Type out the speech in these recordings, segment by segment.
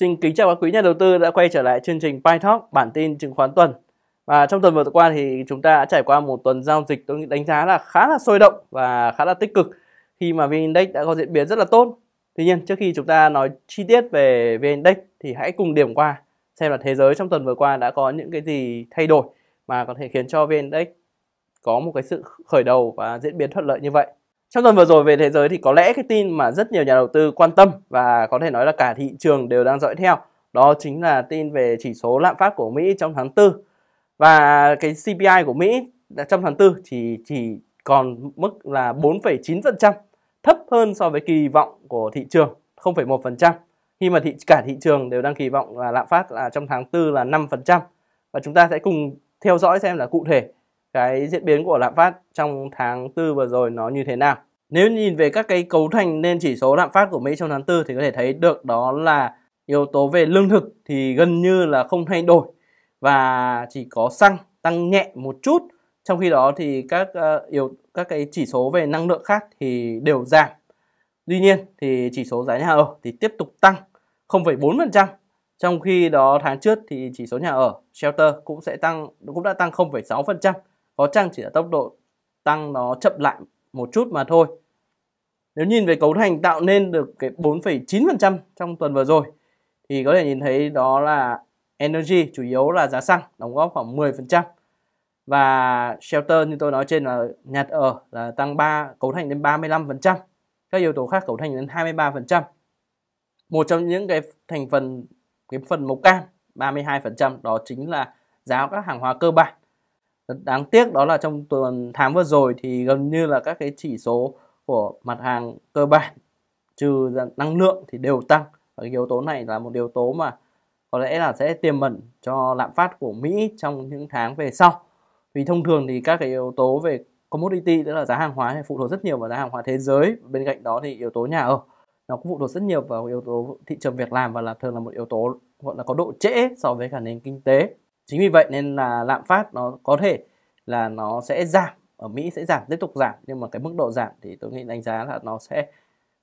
Xin kính chào các quý nhà đầu tư đã quay trở lại chương trình PyTalk bản tin chứng khoán tuần. Và trong tuần vừa qua thì chúng ta đã trải qua một tuần giao dịch tôi đánh giá là khá là sôi động và khá là tích cực khi mà VN-Index đã có diễn biến rất là tốt. Tuy nhiên trước khi chúng ta nói chi tiết về VN-Index thì hãy cùng điểm qua xem là thế giới trong tuần vừa qua đã có những cái gì thay đổi mà có thể khiến cho VN-Index có một cái sự khởi đầu và diễn biến thuận lợi như vậy. Trong tuần vừa rồi về thế giới thì có lẽ cái tin mà rất nhiều nhà đầu tư quan tâm và có thể nói là cả thị trường đều đang dõi theo đó chính là tin về chỉ số lạm phát của Mỹ trong tháng 4 và cái CPI của Mỹ trong tháng 4 chỉ chỉ còn mức là 4,9% thấp hơn so với kỳ vọng của thị trường 0,1% khi mà thị, cả thị trường đều đang kỳ vọng là lạm phát là trong tháng 4 là 5% và chúng ta sẽ cùng theo dõi xem là cụ thể cái diễn biến của lạm phát trong tháng 4 vừa rồi nó như thế nào. Nếu nhìn về các cái cấu thành nên chỉ số lạm phát của Mỹ trong tháng 4 thì có thể thấy được đó là yếu tố về lương thực thì gần như là không thay đổi và chỉ có xăng tăng nhẹ một chút. Trong khi đó thì các uh, yếu các cái chỉ số về năng lượng khác thì đều giảm. Tuy nhiên thì chỉ số giá nhà ở thì tiếp tục tăng 0,4%. Trong khi đó tháng trước thì chỉ số nhà ở shelter cũng sẽ tăng cũng đã tăng 0,6%. Có chăng chỉ là tốc độ tăng nó chậm lại một chút mà thôi. Nếu nhìn về cấu thành tạo nên được cái 4,9% trong tuần vừa rồi thì có thể nhìn thấy đó là energy chủ yếu là giá xăng đóng góp khoảng 10% và shelter như tôi nói trên là nhà ở là tăng 3 cấu thành đến 35%, các yếu tố khác cấu thành đến 23%. Một trong những cái thành phần cái phần màu cam 32% đó chính là giá các hàng hóa cơ bản đáng tiếc đó là trong tuần tháng vừa rồi thì gần như là các cái chỉ số của mặt hàng cơ bản trừ năng lượng thì đều tăng và cái yếu tố này là một yếu tố mà có lẽ là sẽ tiềm mẩn cho lạm phát của Mỹ trong những tháng về sau vì thông thường thì các cái yếu tố về commodity tức là giá hàng hóa phụ thuộc rất nhiều vào giá hàng hóa thế giới bên cạnh đó thì yếu tố nhà ở nó cũng phụ thuộc rất nhiều vào yếu tố thị trường việc làm và là thường là một yếu tố gọi là có độ trễ so với cả nền kinh tế chính vì vậy nên là lạm phát nó có thể là nó sẽ giảm ở Mỹ sẽ giảm tiếp tục giảm nhưng mà cái mức độ giảm thì tôi nghĩ đánh giá là nó sẽ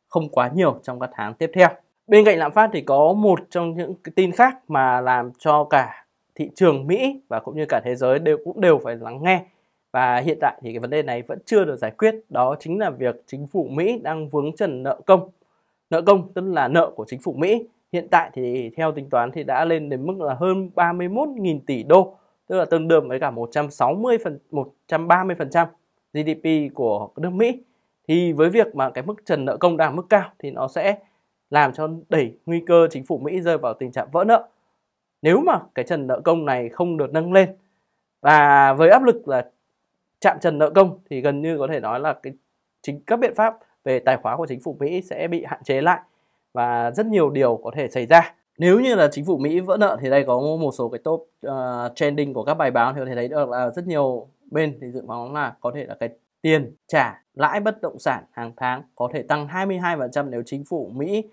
không quá nhiều trong các tháng tiếp theo bên cạnh lạm phát thì có một trong những cái tin khác mà làm cho cả thị trường Mỹ và cũng như cả thế giới đều cũng đều phải lắng nghe và hiện tại thì cái vấn đề này vẫn chưa được giải quyết đó chính là việc chính phủ Mỹ đang vướng trần nợ công nợ công tức là nợ của chính phủ Mỹ hiện tại thì theo tính toán thì đã lên đến mức là hơn 31.000 tỷ đô tức là tương đương với cả 160 phần 130 phần trăm GDP của nước Mỹ thì với việc mà cái mức trần nợ công đang mức cao thì nó sẽ làm cho đẩy nguy cơ chính phủ Mỹ rơi vào tình trạng vỡ nợ nếu mà cái trần nợ công này không được nâng lên và với áp lực là chạm trần nợ công thì gần như có thể nói là cái chính các biện pháp về tài khoá của chính phủ Mỹ sẽ bị hạn chế lại và rất nhiều điều có thể xảy ra nếu như là chính phủ Mỹ vỡ nợ thì đây có một số cái top uh, trending của các bài báo thì có thể thấy được là rất nhiều bên thì dự báo là có thể là cái tiền trả lãi bất động sản hàng tháng có thể tăng 22% nếu chính phủ Mỹ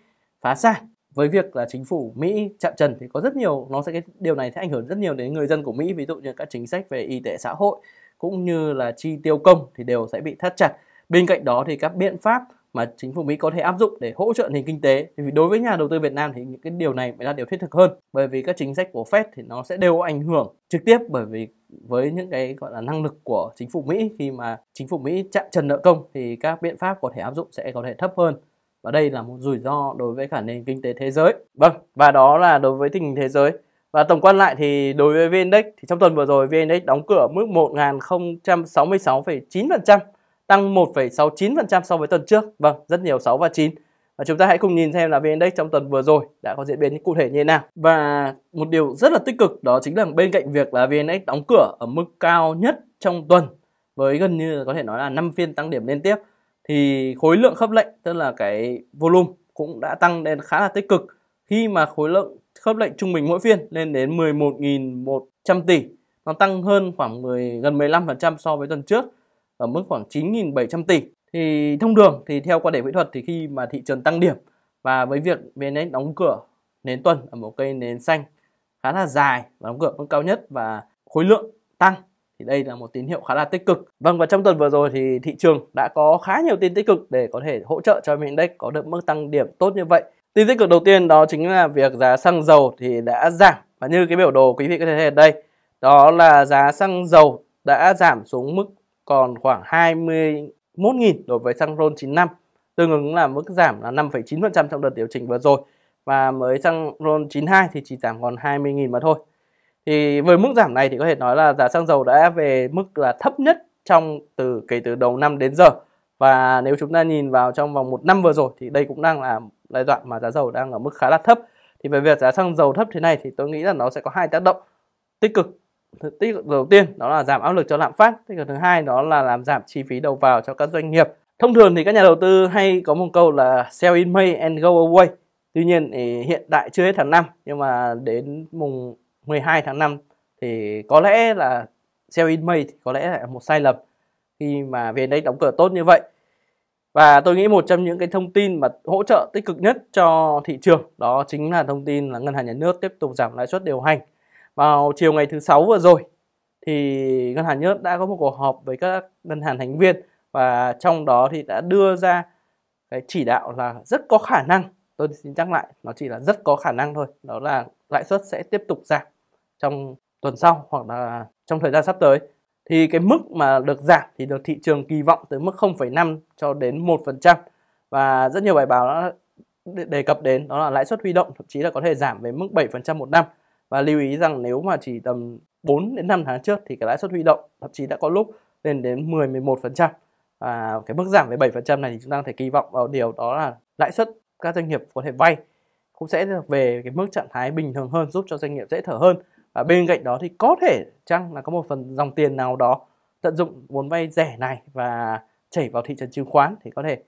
phá sản với việc là chính phủ Mỹ chạm trần thì có rất nhiều nó sẽ cái điều này sẽ ảnh hưởng rất nhiều đến người dân của Mỹ ví dụ như các chính sách về y tế xã hội cũng như là chi tiêu công thì đều sẽ bị thắt chặt bên cạnh đó thì các biện pháp mà chính phủ Mỹ có thể áp dụng để hỗ trợ nền kinh tế. Thì đối với nhà đầu tư Việt Nam thì những cái điều này mới là điều thiết thực hơn bởi vì các chính sách của Fed thì nó sẽ đều ảnh hưởng trực tiếp bởi vì với những cái gọi là năng lực của chính phủ Mỹ khi mà chính phủ Mỹ chặn trần nợ công thì các biện pháp có thể áp dụng sẽ có thể thấp hơn và đây là một rủi ro đối với cả nền kinh tế thế giới. Vâng, và đó là đối với tình hình thế giới. Và tổng quan lại thì đối với VN-Index thì trong tuần vừa rồi VN-Index đóng cửa mức 1066,9% tăng 1,69% so với tuần trước. Vâng, rất nhiều 6 và 9. Và chúng ta hãy cùng nhìn xem là VN Index trong tuần vừa rồi đã có diễn biến cụ thể như thế nào. Và một điều rất là tích cực đó chính là bên cạnh việc là VN Index đóng cửa ở mức cao nhất trong tuần với gần như có thể nói là 5 phiên tăng điểm liên tiếp thì khối lượng khớp lệnh tức là cái volume cũng đã tăng lên khá là tích cực khi mà khối lượng khớp lệnh trung bình mỗi phiên lên đến 11.100 tỷ nó tăng hơn khoảng 10 gần 15% so với tuần trước ở mức khoảng 9.700 tỷ. Thì thông thường thì theo quan điểm kỹ thuật thì khi mà thị trường tăng điểm và với việc VNX đóng cửa nến tuần ở một cây nến xanh khá là dài và đóng cửa mức cao nhất và khối lượng tăng thì đây là một tín hiệu khá là tích cực. Vâng và trong tuần vừa rồi thì thị trường đã có khá nhiều tin tích cực để có thể hỗ trợ cho index có được mức tăng điểm tốt như vậy. Tin tích cực đầu tiên đó chính là việc giá xăng dầu thì đã giảm và như cái biểu đồ quý vị có thể thấy ở đây đó là giá xăng dầu đã giảm xuống mức còn khoảng 21.000 đối với xăng RON 95 tương ứng là mức giảm là 5,9% trong đợt điều chỉnh vừa rồi và mới xăng RON 92 thì chỉ giảm còn 20.000 mà thôi thì với mức giảm này thì có thể nói là giá xăng dầu đã về mức là thấp nhất trong từ kể từ đầu năm đến giờ và nếu chúng ta nhìn vào trong vòng một năm vừa rồi thì đây cũng đang là giai đoạn mà giá dầu đang ở mức khá là thấp thì về việc giá xăng dầu thấp thế này thì tôi nghĩ là nó sẽ có hai tác động tích cực tích cực đầu tiên đó là giảm áp lực cho lạm phát tích cực thứ hai đó là làm giảm chi phí đầu vào cho các doanh nghiệp thông thường thì các nhà đầu tư hay có một câu là sell in May and go away tuy nhiên thì hiện tại chưa hết tháng 5 nhưng mà đến mùng 12 tháng 5 thì có lẽ là sell in May thì có lẽ là một sai lầm khi mà về đây đóng cửa tốt như vậy và tôi nghĩ một trong những cái thông tin mà hỗ trợ tích cực nhất cho thị trường đó chính là thông tin là ngân hàng nhà nước tiếp tục giảm lãi suất điều hành vào chiều ngày thứ sáu vừa rồi thì ngân hàng nước đã có một cuộc họp với các ngân hàng thành viên và trong đó thì đã đưa ra cái chỉ đạo là rất có khả năng tôi xin nhắc lại nó chỉ là rất có khả năng thôi đó là lãi suất sẽ tiếp tục giảm trong tuần sau hoặc là trong thời gian sắp tới thì cái mức mà được giảm thì được thị trường kỳ vọng tới mức 0,5 cho đến 1% và rất nhiều bài báo đã đề cập đến đó là lãi suất huy động thậm chí là có thể giảm về mức 7% một năm và lưu ý rằng nếu mà chỉ tầm 4 đến 5 tháng trước thì cái lãi suất huy động thậm chí đã có lúc lên đến 10 11% và cái mức giảm về 7% này thì chúng ta có thể kỳ vọng vào điều đó là lãi suất các doanh nghiệp có thể vay cũng sẽ được về cái mức trạng thái bình thường hơn giúp cho doanh nghiệp dễ thở hơn và bên cạnh đó thì có thể chăng là có một phần dòng tiền nào đó tận dụng vốn vay rẻ này và chảy vào thị trường chứng khoán thì có thể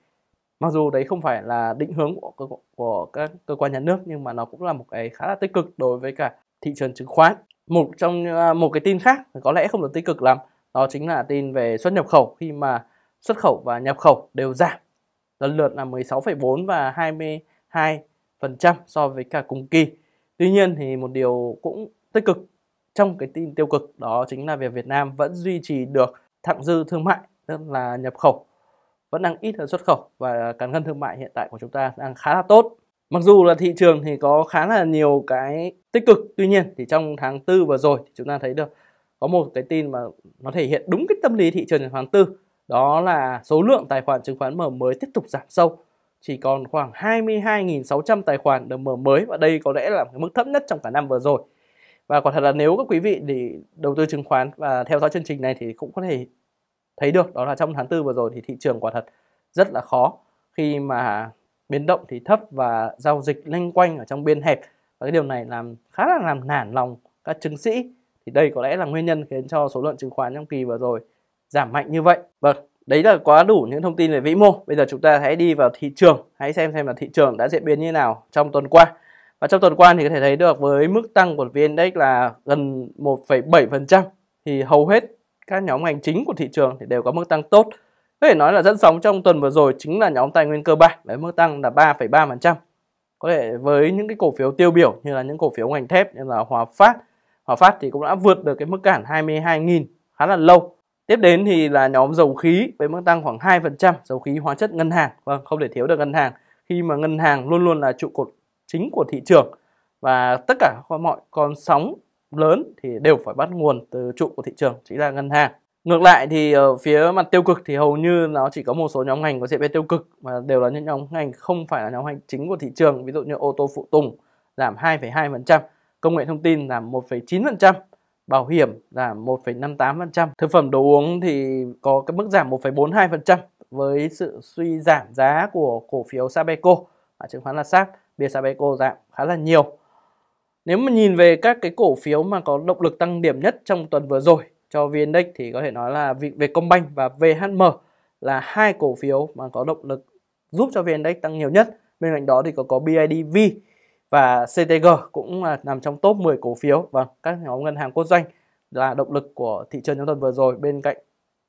mặc dù đấy không phải là định hướng của, của, của các cơ quan nhà nước nhưng mà nó cũng là một cái khá là tích cực đối với cả thị trường chứng khoán một trong à, một cái tin khác có lẽ không được tích cực lắm đó chính là tin về xuất nhập khẩu khi mà xuất khẩu và nhập khẩu đều giảm lần lượt là 16,4 và 22% so với cả cùng kỳ. Tuy nhiên thì một điều cũng tích cực trong cái tin tiêu cực đó chính là việc Việt Nam vẫn duy trì được thặng dư thương mại tức là nhập khẩu vẫn đang ít hơn xuất khẩu và cán cân thương mại hiện tại của chúng ta đang khá là tốt Mặc dù là thị trường thì có khá là nhiều cái tích cực, tuy nhiên thì trong tháng tư vừa rồi thì chúng ta thấy được có một cái tin mà nó thể hiện đúng cái tâm lý thị trường trong tháng tư đó là số lượng tài khoản chứng khoán mở mới tiếp tục giảm sâu chỉ còn khoảng 22.600 tài khoản được mở mới và đây có lẽ là cái mức thấp nhất trong cả năm vừa rồi và quả thật là nếu các quý vị để đầu tư chứng khoán và theo dõi chương trình này thì cũng có thể thấy được đó là trong tháng tư vừa rồi thì thị trường quả thật rất là khó khi mà biến động thì thấp và giao dịch lanh quanh ở trong biên hẹp và cái điều này làm khá là làm nản lòng các chứng sĩ thì đây có lẽ là nguyên nhân khiến cho số lượng chứng khoán trong kỳ vừa rồi giảm mạnh như vậy vâng đấy là quá đủ những thông tin về vĩ mô bây giờ chúng ta hãy đi vào thị trường hãy xem xem là thị trường đã diễn biến như nào trong tuần qua và trong tuần qua thì có thể thấy được với mức tăng của vn index là gần 1,7% thì hầu hết các nhóm ngành chính của thị trường thì đều có mức tăng tốt có thể nói là dẫn sóng trong tuần vừa rồi chính là nhóm tài nguyên cơ bản với mức tăng là 3,3%. Có thể với những cái cổ phiếu tiêu biểu như là những cổ phiếu ngành thép như là Hòa Phát, Hòa Phát thì cũng đã vượt được cái mức cản 22.000 khá là lâu. Tiếp đến thì là nhóm dầu khí với mức tăng khoảng 2%, dầu khí hóa chất ngân hàng. Vâng, không thể thiếu được ngân hàng khi mà ngân hàng luôn luôn là trụ cột chính của thị trường và tất cả mọi con sóng lớn thì đều phải bắt nguồn từ trụ của thị trường chính là ngân hàng Ngược lại thì ở ờ, phía mặt tiêu cực thì hầu như nó chỉ có một số nhóm ngành có diễn biến tiêu cực mà đều là những nhóm ngành không phải là nhóm ngành chính của thị trường. Ví dụ như ô tô phụ tùng giảm 2,2%, công nghệ thông tin giảm 1,9%, bảo hiểm giảm 1,58%, thực phẩm đồ uống thì có cái mức giảm 1,42% với sự suy giảm giá của cổ phiếu Sabeco, à, chứng khoán là SAP, bia Sabeco giảm khá là nhiều. Nếu mà nhìn về các cái cổ phiếu mà có động lực tăng điểm nhất trong tuần vừa rồi cho VN thì có thể nói là Vietcombank và VHM là hai cổ phiếu mà có động lực giúp cho VN tăng nhiều nhất. Bên cạnh đó thì có có BIDV và CTG cũng là nằm trong top 10 cổ phiếu và vâng, các nhóm ngân hàng quốc doanh là động lực của thị trường trong tuần vừa rồi bên cạnh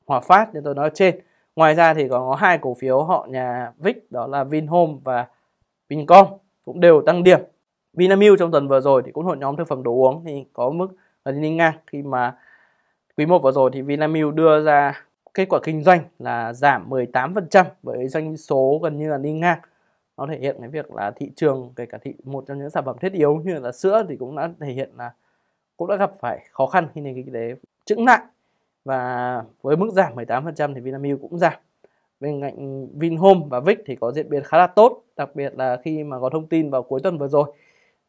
Hòa Phát như tôi nói trên. Ngoài ra thì còn có hai cổ phiếu họ nhà VIC đó là Vinhome và Vincom cũng đều tăng điểm. Vinamilk trong tuần vừa rồi thì cũng hội nhóm thực phẩm đồ uống thì có mức là đi ngang khi mà Quý 1 vừa rồi thì Vinamilk đưa ra kết quả kinh doanh là giảm 18% với doanh số gần như là đi ngang. Nó thể hiện cái việc là thị trường kể cả thị một trong những sản phẩm thiết yếu như là sữa thì cũng đã thể hiện là cũng đã gặp phải khó khăn khi nền kinh tế chững lại và với mức giảm 18% thì Vinamilk cũng giảm. Bên cạnh Vinhome và Vic thì có diễn biến khá là tốt, đặc biệt là khi mà có thông tin vào cuối tuần vừa rồi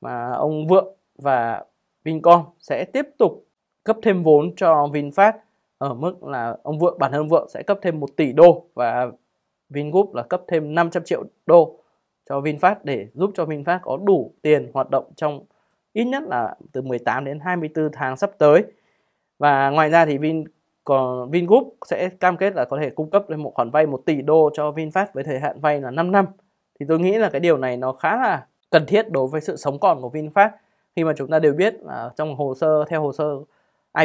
mà ông Vượng và Vincom sẽ tiếp tục cấp thêm vốn cho VinFast ở mức là ông Vượng bản thân ông Vượng sẽ cấp thêm 1 tỷ đô và Vingroup là cấp thêm 500 triệu đô cho VinFast để giúp cho VinFast có đủ tiền hoạt động trong ít nhất là từ 18 đến 24 tháng sắp tới. Và ngoài ra thì Vin còn Vingroup sẽ cam kết là có thể cung cấp lên một khoản vay 1 tỷ đô cho VinFast với thời hạn vay là 5 năm. Thì tôi nghĩ là cái điều này nó khá là cần thiết đối với sự sống còn của VinFast khi mà chúng ta đều biết là trong hồ sơ theo hồ sơ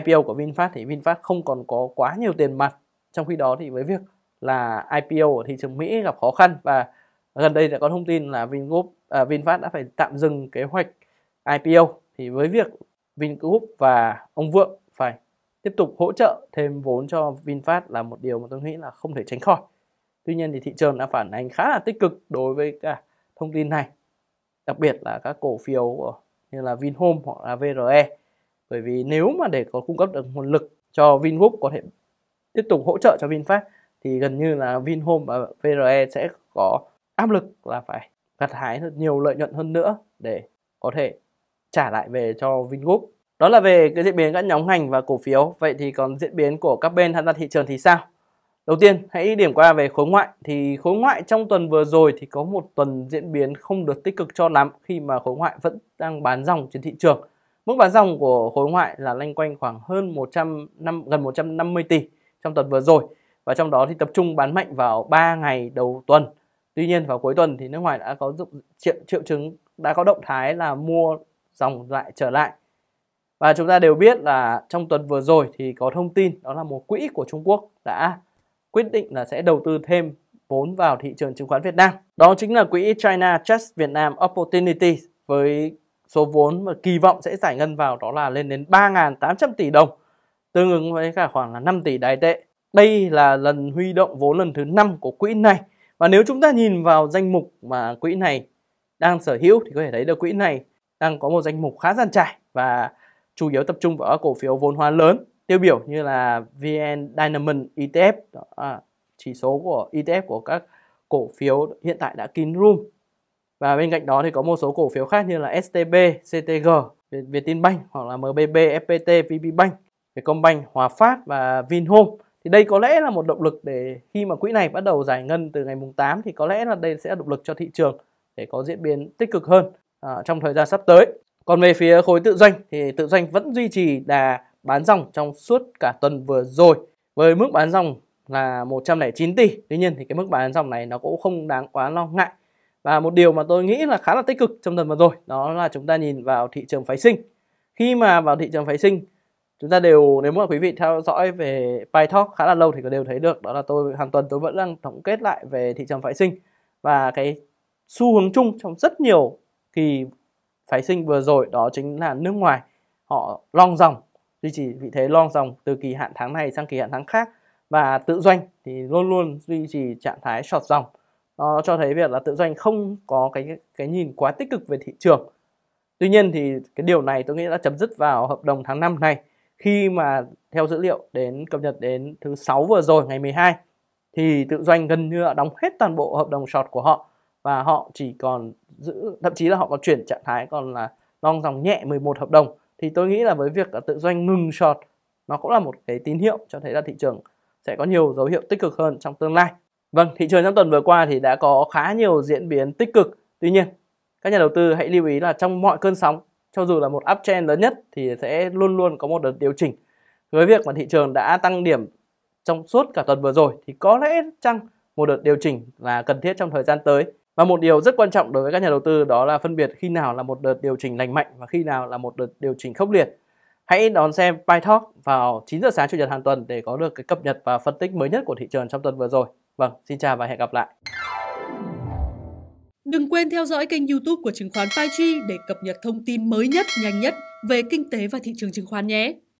IPO của VinFast thì VinFast không còn có quá nhiều tiền mặt trong khi đó thì với việc là IPO ở thị trường Mỹ gặp khó khăn và gần đây đã có thông tin là Vingroup à, VinFast đã phải tạm dừng kế hoạch IPO thì với việc Vingroup và ông Vượng phải tiếp tục hỗ trợ thêm vốn cho VinFast là một điều mà tôi nghĩ là không thể tránh khỏi. Tuy nhiên thì thị trường đã phản ánh khá là tích cực đối với cả thông tin này, đặc biệt là các cổ phiếu như là Vinhome hoặc là VRE bởi vì nếu mà để có cung cấp được nguồn lực cho Vingroup có thể tiếp tục hỗ trợ cho Vinfast thì gần như là Vinhome và VRE sẽ có áp lực là phải gặt hái được nhiều lợi nhuận hơn nữa để có thể trả lại về cho Vingroup. Đó là về cái diễn biến các nhóm ngành và cổ phiếu. Vậy thì còn diễn biến của các bên tham gia thị trường thì sao? Đầu tiên, hãy điểm qua về khối ngoại. Thì khối ngoại trong tuần vừa rồi thì có một tuần diễn biến không được tích cực cho lắm khi mà khối ngoại vẫn đang bán dòng trên thị trường. Mức bán dòng của khối ngoại là lanh quanh khoảng hơn 100 năm gần 150 tỷ trong tuần vừa rồi và trong đó thì tập trung bán mạnh vào 3 ngày đầu tuần. Tuy nhiên vào cuối tuần thì nước ngoài đã có triệu triệu chứng đã có động thái là mua dòng lại trở lại. Và chúng ta đều biết là trong tuần vừa rồi thì có thông tin đó là một quỹ của Trung Quốc đã quyết định là sẽ đầu tư thêm vốn vào thị trường chứng khoán Việt Nam. Đó chính là quỹ China Trust Việt Nam Opportunity với số vốn mà kỳ vọng sẽ giải ngân vào đó là lên đến 3.800 tỷ đồng, tương ứng với cả khoảng là 5 tỷ đài tệ. Đây là lần huy động vốn lần thứ 5 của quỹ này. Và nếu chúng ta nhìn vào danh mục mà quỹ này đang sở hữu thì có thể thấy được quỹ này đang có một danh mục khá gian trải và chủ yếu tập trung vào các cổ phiếu vốn hóa lớn tiêu biểu như là VN Dynamon ETF, à, chỉ số của ETF của các cổ phiếu hiện tại đã kín room và bên cạnh đó thì có một số cổ phiếu khác như là STB, CTG, Vietinbank hoặc là MBB, FPT, VPBank, Vietcombank, Hòa Phát và Vinhome thì đây có lẽ là một động lực để khi mà quỹ này bắt đầu giải ngân từ ngày mùng 8 thì có lẽ là đây sẽ là động lực cho thị trường để có diễn biến tích cực hơn à, trong thời gian sắp tới. Còn về phía khối tự doanh thì tự doanh vẫn duy trì đà bán dòng trong suốt cả tuần vừa rồi với mức bán dòng là 109 tỷ. Tuy nhiên thì cái mức bán dòng này nó cũng không đáng quá lo ngại và một điều mà tôi nghĩ là khá là tích cực trong tuần vừa rồi đó là chúng ta nhìn vào thị trường phái sinh khi mà vào thị trường phái sinh chúng ta đều nếu mà quý vị theo dõi về PyTalk khá là lâu thì có đều thấy được đó là tôi hàng tuần tôi vẫn đang tổng kết lại về thị trường phái sinh và cái xu hướng chung trong rất nhiều kỳ phái sinh vừa rồi đó chính là nước ngoài họ long dòng duy trì vị thế long dòng từ kỳ hạn tháng này sang kỳ hạn tháng khác và tự doanh thì luôn luôn duy trì trạng thái short dòng nó cho thấy việc là tự doanh không có cái cái nhìn quá tích cực về thị trường tuy nhiên thì cái điều này tôi nghĩ đã chấm dứt vào hợp đồng tháng 5 này khi mà theo dữ liệu đến cập nhật đến thứ sáu vừa rồi ngày 12 thì tự doanh gần như đã đóng hết toàn bộ hợp đồng short của họ và họ chỉ còn giữ thậm chí là họ còn chuyển trạng thái còn là long dòng nhẹ 11 hợp đồng thì tôi nghĩ là với việc là tự doanh ngừng short nó cũng là một cái tín hiệu cho thấy là thị trường sẽ có nhiều dấu hiệu tích cực hơn trong tương lai Vâng, thị trường trong tuần vừa qua thì đã có khá nhiều diễn biến tích cực. Tuy nhiên, các nhà đầu tư hãy lưu ý là trong mọi cơn sóng, cho dù là một uptrend lớn nhất thì sẽ luôn luôn có một đợt điều chỉnh. Với việc mà thị trường đã tăng điểm trong suốt cả tuần vừa rồi thì có lẽ chăng một đợt điều chỉnh là cần thiết trong thời gian tới. Và một điều rất quan trọng đối với các nhà đầu tư đó là phân biệt khi nào là một đợt điều chỉnh lành mạnh và khi nào là một đợt điều chỉnh khốc liệt. Hãy đón xem PyTalk vào 9 giờ sáng chủ nhật hàng tuần để có được cái cập nhật và phân tích mới nhất của thị trường trong tuần vừa rồi. Vâng, xin chào và hẹn gặp lại. Đừng quên theo dõi kênh YouTube của chứng khoán Paiji để cập nhật thông tin mới nhất, nhanh nhất về kinh tế và thị trường chứng khoán nhé.